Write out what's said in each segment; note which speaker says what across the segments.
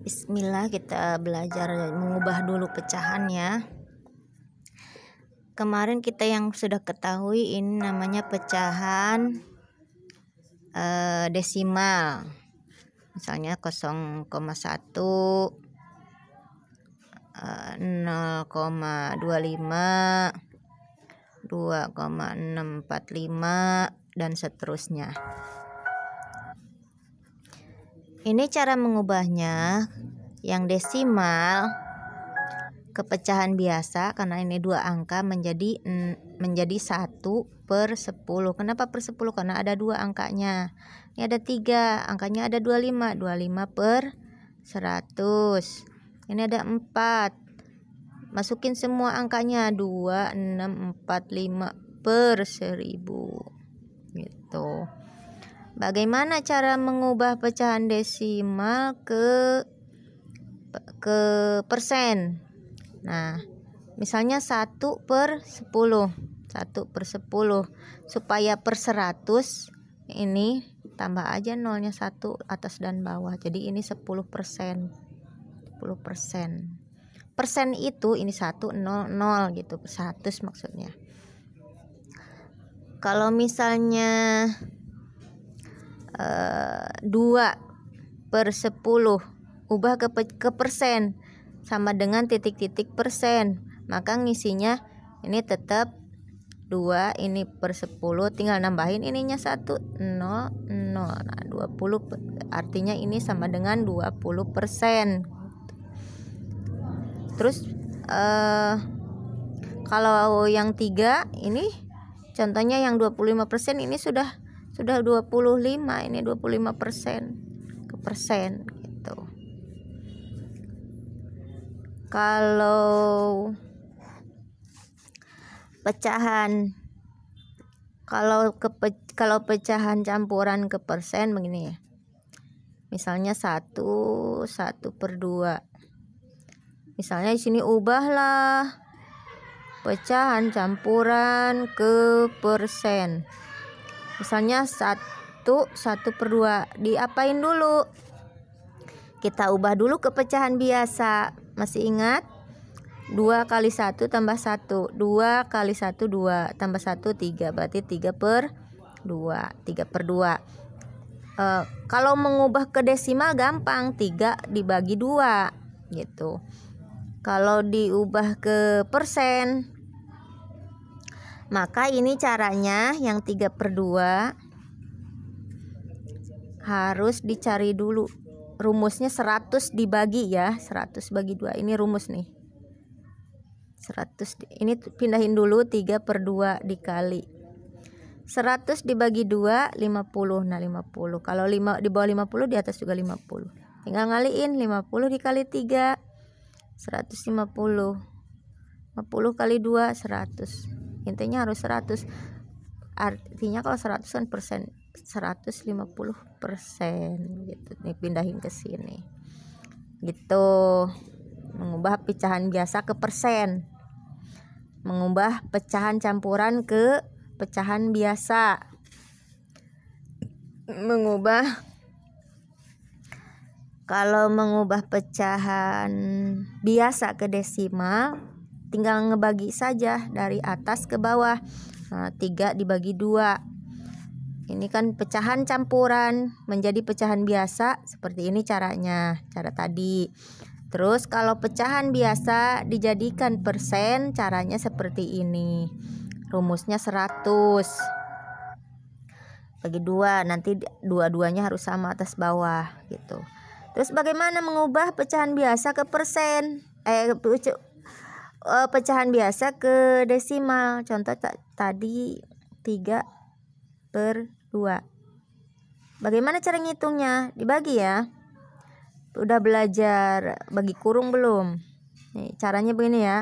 Speaker 1: bismillah kita belajar mengubah dulu pecahannya kemarin kita yang sudah ketahui ini namanya pecahan e, desimal misalnya 0,1 0,25 2,645 dan seterusnya ini cara mengubahnya yang desimal ke pecahan biasa karena ini dua angka menjadi menjadi 1 per sepuluh. Kenapa per sepuluh? Karena ada dua angkanya. Ini ada tiga, angkanya ada dua lima dua lima per seratus. Ini ada empat. Masukin semua angkanya dua enam empat lima per seribu Gitu. Bagaimana cara mengubah pecahan desimal ke ke persen? Nah, misalnya 1 per 10. 1 per 10. Supaya per 100 ini tambah aja nolnya 1 atas dan bawah. Jadi ini 10%. persen. 10%. persen. Persen itu ini 1 0 0 gitu, 100 maksudnya. Kalau misalnya 2 eh, per 10 ubah ke, ke persen sama dengan titik-titik persen maka ngisinya ini tetap 2 ini per 10 tinggal nambahin ininya 1 0 0 nah 20 artinya ini sama dengan 20 persen terus eh, kalau yang tiga ini contohnya yang 25 persen ini sudah sudah 25 ini 25 persen ke persen gitu kalau pecahan kalau ke kalau pecahan campuran ke persen begini ya misalnya satu satu per dua misalnya di sini ubahlah pecahan campuran ke persen misalnya satu satu per dua diapain dulu kita ubah dulu ke pecahan biasa masih ingat dua kali satu tambah satu dua kali satu dua tambah satu tiga berarti tiga per dua tiga per dua e, kalau mengubah ke desimal gampang tiga dibagi dua gitu kalau diubah ke persen maka ini caranya yang 3 per 2 harus dicari dulu. Rumusnya 100 dibagi ya. 100 bagi 2. Ini rumus nih. 100 ini pindahin dulu 3 per 2 dikali 100 dibagi 2 50 nah 50 kalau 5 di bawah 50 di atas juga 50 tinggal ngaliin 50 dikali 3 150 50 kali 2 100 intinya harus 100 artinya kalau 100 kan persen 150 persen gitu nih pindahin ke sini gitu mengubah pecahan biasa ke persen mengubah pecahan campuran ke pecahan biasa mengubah kalau mengubah pecahan biasa ke desimal tinggal ngebagi saja dari atas ke bawah nah, 3 dibagi dua ini kan pecahan campuran menjadi pecahan biasa seperti ini caranya cara tadi terus kalau pecahan biasa dijadikan persen caranya seperti ini rumusnya 100 bagi dua nanti dua-duanya harus sama atas bawah gitu terus bagaimana mengubah pecahan biasa ke persen eh uh, pecahan biasa ke desimal. Contoh tadi 3 per 2. Bagaimana cara ngitungnya? Dibagi ya. Udah belajar bagi kurung belum? Nih, caranya begini ya.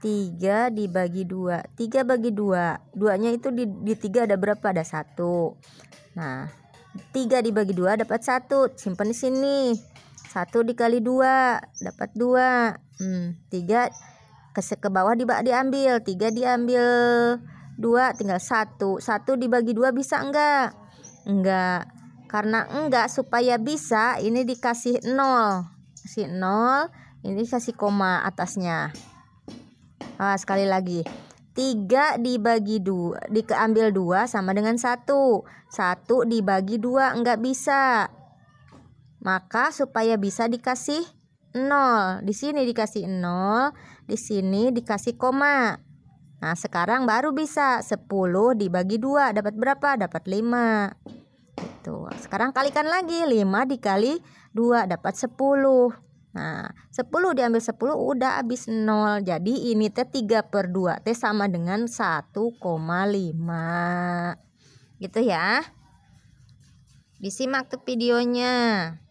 Speaker 1: 3 dibagi 2. 3 bagi 2. 2-nya itu di, di 3 ada berapa? Ada 1. Nah, 3 dibagi 2 dapat 1. Simpan di sini. 1 dikali 2 dapat 2 hmm, tiga ke, ke bawah di diambil tiga diambil dua tinggal satu satu dibagi dua bisa enggak enggak karena enggak supaya bisa ini dikasih nol si nol ini kasih koma atasnya ah, sekali lagi tiga dibagi dua dikeambil dua sama dengan satu satu dibagi dua enggak bisa maka supaya bisa dikasih 0. Di sini dikasih 0, di sini dikasih koma. Nah, sekarang baru bisa 10 dibagi 2 dapat berapa? Dapat 5. Itu. Sekarang kalikan lagi 5 dikali 2 dapat 10. Nah, 10 diambil 10 udah habis 0. Jadi ini teh 3 per 2 teh sama dengan 1,5. Gitu ya. Disimak tuh videonya.